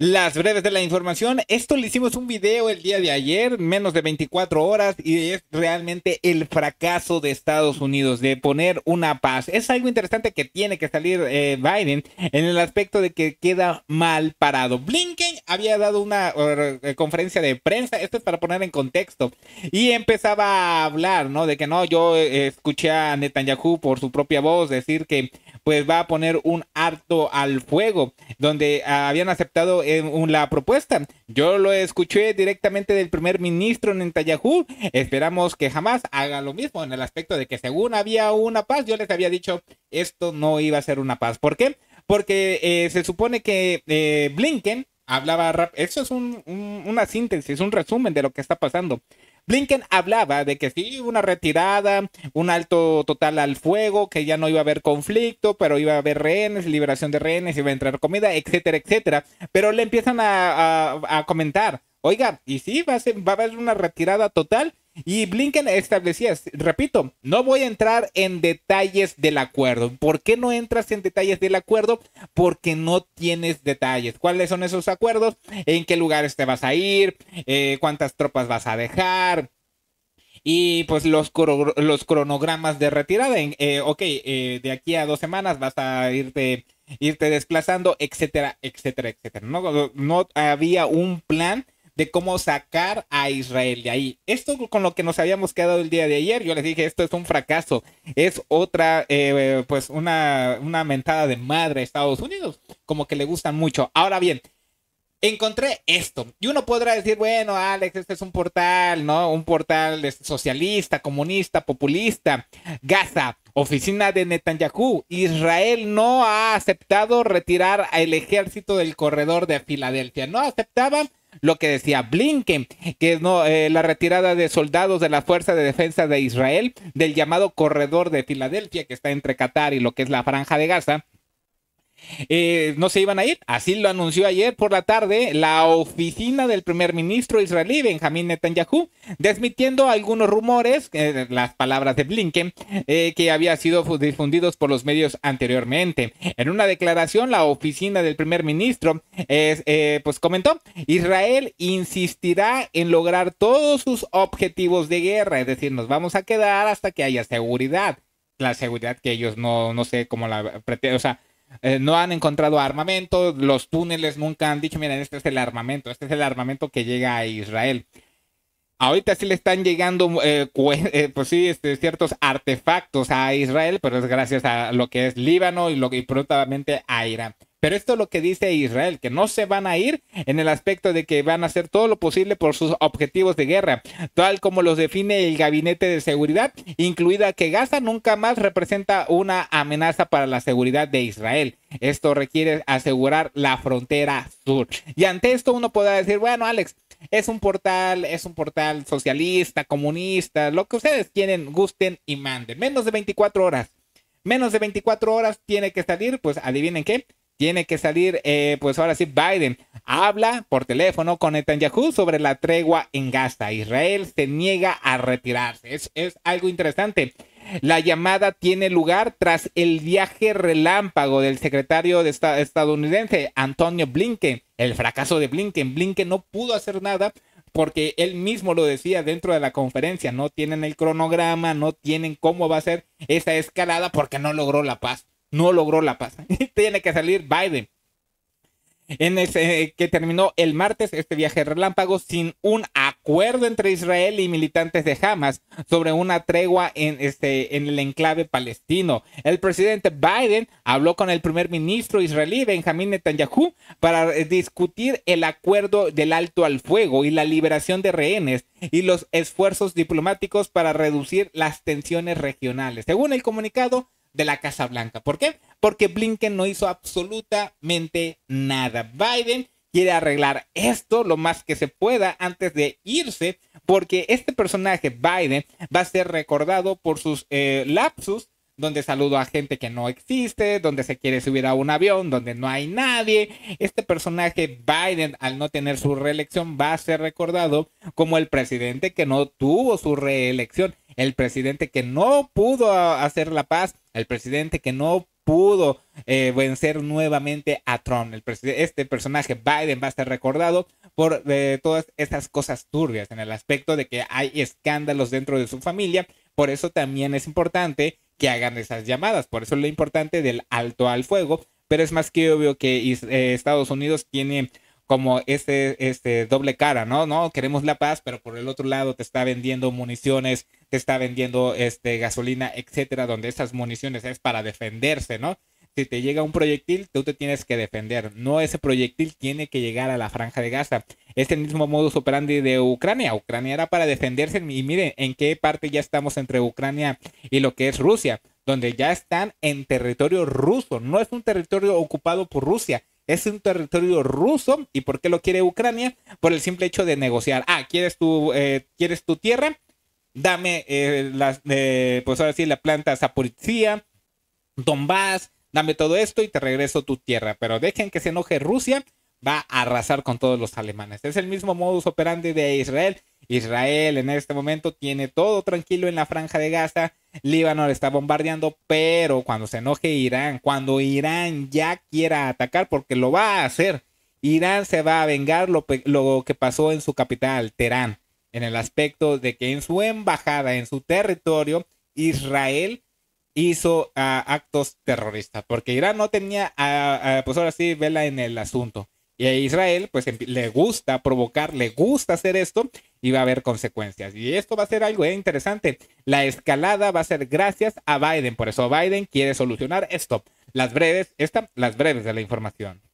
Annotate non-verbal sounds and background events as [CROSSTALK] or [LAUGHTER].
Las breves de la información, esto le hicimos un video el día de ayer, menos de 24 horas, y es realmente el fracaso de Estados Unidos de poner una paz. Es algo interesante que tiene que salir eh, Biden en el aspecto de que queda mal parado. Blinken había dado una eh, conferencia de prensa, esto es para poner en contexto, y empezaba a hablar, ¿no? De que no, yo eh, escuché a Netanyahu por su propia voz decir que pues va a poner un harto al fuego, donde habían aceptado eh, la propuesta. Yo lo escuché directamente del primer ministro Netanyahu. Esperamos que jamás haga lo mismo en el aspecto de que según había una paz, yo les había dicho, esto no iba a ser una paz. ¿Por qué? Porque eh, se supone que eh, Blinken hablaba rap. Eso es una síntesis, un resumen de lo que está pasando. Blinken hablaba de que sí, una retirada, un alto total al fuego, que ya no iba a haber conflicto, pero iba a haber rehenes, liberación de rehenes, iba a entrar comida, etcétera, etcétera. Pero le empiezan a, comentar, oiga, y sí, va a, ser, va a haber una retirada total y Blinken establecía, repito, no voy a entrar en detalles del acuerdo. ¿Por qué no entras en detalles del acuerdo? Porque no tienes detalles. ¿Cuáles son esos acuerdos? ¿En qué lugares te vas a ir? Eh, ¿Cuántas tropas vas a dejar? y pues los, los cronogramas de retirada. Eh, ok, eh, de aquí a dos semanas vas a irte, irte desplazando, etcétera, etcétera, etcétera. No, no había un plan de cómo sacar a Israel de ahí. Esto con lo que nos habíamos quedado el día de ayer, yo les dije, esto es un fracaso, es otra, eh, pues una, mentada de madre Estados Unidos, como que le gustan mucho. Ahora bien, encontré esto. Y uno podrá decir, bueno, Alex, este es un portal, ¿no? Un portal socialista, comunista, populista. Gaza, oficina de Netanyahu. Israel no ha aceptado retirar al ejército del corredor de Filadelfia. No aceptaban lo que decía Blinken, que es no, eh, la retirada de soldados de la Fuerza de Defensa de Israel del llamado corredor de Filadelfia que está entre Qatar y lo que es la Franja de Gaza eh, no se iban a ir. Así lo anunció ayer por la tarde la oficina del primer ministro israelí Benjamin Netanyahu, desmitiendo algunos rumores, eh, las palabras de Blinken, eh, que había sido difundidos por los medios anteriormente. En una declaración, la oficina del primer ministro pues comentó, Israel insistirá en lograr todos sus objetivos de guerra, es decir, nos vamos a quedar hasta que haya seguridad. La seguridad que ellos no, no sé cómo la pretenden, o sea, eh, no han encontrado armamento, los túneles nunca han dicho, miren, este es el armamento, este es el armamento que llega a Israel. Ahorita sí le están llegando, eh, eh, pues este, ciertos artefactos a Israel, pero es gracias a lo que es Líbano y, lo, y prontamente a Irán. Pero esto es lo que dice Israel, que no se van a ir en el aspecto de que van a hacer todo lo posible por sus objetivos de guerra, tal como los define el Gabinete de Seguridad, incluida que Gaza nunca más representa una amenaza para la seguridad de Israel. Esto requiere asegurar la frontera sur. Y ante esto uno podrá decir, bueno, Alex, es un portal, es un portal socialista, comunista, lo que ustedes quieren, gusten y manden. Menos de 24 horas. Menos de 24 horas tiene que salir, pues adivinen qué, tiene que salir, eh, pues ahora sí, Biden habla por teléfono con Netanyahu sobre la tregua en Gaza. Israel se niega a retirarse. Es, algo interesante. La llamada tiene lugar tras el viaje relámpago del secretario de estadounidense Antonio Blinken. El fracaso de Blinken. Blinken no pudo hacer nada porque él mismo lo decía dentro de la conferencia. No tienen el cronograma, no tienen cómo va a ser esa escalada porque no logró la paz no logró la paz. [LAUGHS] Tiene que salir Biden. En ese que terminó el martes este viaje relámpago sin un acuerdo entre Israel y militantes de Hamas sobre una tregua en, este, en el enclave palestino. El presidente Biden habló con el primer ministro israelí Benjamín Netanyahu para discutir el acuerdo del alto al fuego y la liberación de rehenes y los esfuerzos diplomáticos para reducir las tensiones regionales. Según el comunicado, de la Casa Blanca. ¿Por qué? Porque Blinken no hizo absolutamente nada. Biden quiere arreglar esto lo más que se pueda antes de irse, porque este personaje, Biden, va a ser recordado por sus eh, lapsus, donde saludo a gente que no existe, donde se quiere subir a un avión, donde no hay nadie. Este personaje, Biden, al no tener su reelección, va a ser recordado como el presidente que no tuvo su reelección el presidente que no pudo hacer la paz, el presidente que no pudo eh, vencer nuevamente a Trump. El este personaje Biden va a estar recordado por eh, todas estas cosas turbias en el aspecto de que hay escándalos dentro de su familia. Por eso también es importante que hagan esas llamadas. Por eso lo importante del alto al fuego. Pero es más que obvio que eh, Estados Unidos tiene como este, este doble cara, ¿no? No, queremos la paz, pero por el otro lado te está vendiendo municiones, te está vendiendo este, gasolina, etcétera, donde esas municiones es para defenderse, ¿no? Si te llega un proyectil, tú te tienes que defender. No ese proyectil tiene que llegar a la franja de Gaza. Es este el mismo modus operandi de Ucrania. Ucrania era para defenderse. Y miren en qué parte ya estamos entre Ucrania y lo que es Rusia, donde ya están en territorio ruso. No es un territorio ocupado por Rusia es un territorio ruso. ¿Y por qué lo quiere Ucrania? Por el simple hecho de negociar. Ah, ¿quieres tu, eh, ¿quieres tu tierra? Dame, eh, las, eh, pues ahora sí, la planta Zaporizhia, Donbass, dame todo esto y te regreso tu tierra. Pero dejen que se enoje Rusia, va a arrasar con todos los alemanes. Es el mismo modus operandi de Israel. Israel en este momento tiene todo tranquilo en la franja de Gaza Líbano le está bombardeando, pero cuando se enoje Irán, cuando Irán ya quiera atacar, porque lo va a hacer, Irán se va a vengar lo, que pasó en su capital, Teherán, en el aspecto de que en su embajada, en su territorio, Israel hizo ah, actos terroristas, porque Irán no tenía, ah, ah, pues ahora sí, vela en el asunto. Y a Israel, pues le gusta provocar, le gusta hacer esto y va a haber consecuencias. Y esto va a ser algo eh, interesante. La escalada va a ser gracias a Biden. Por eso Biden quiere solucionar esto. Las breves, esta, las breves de la información.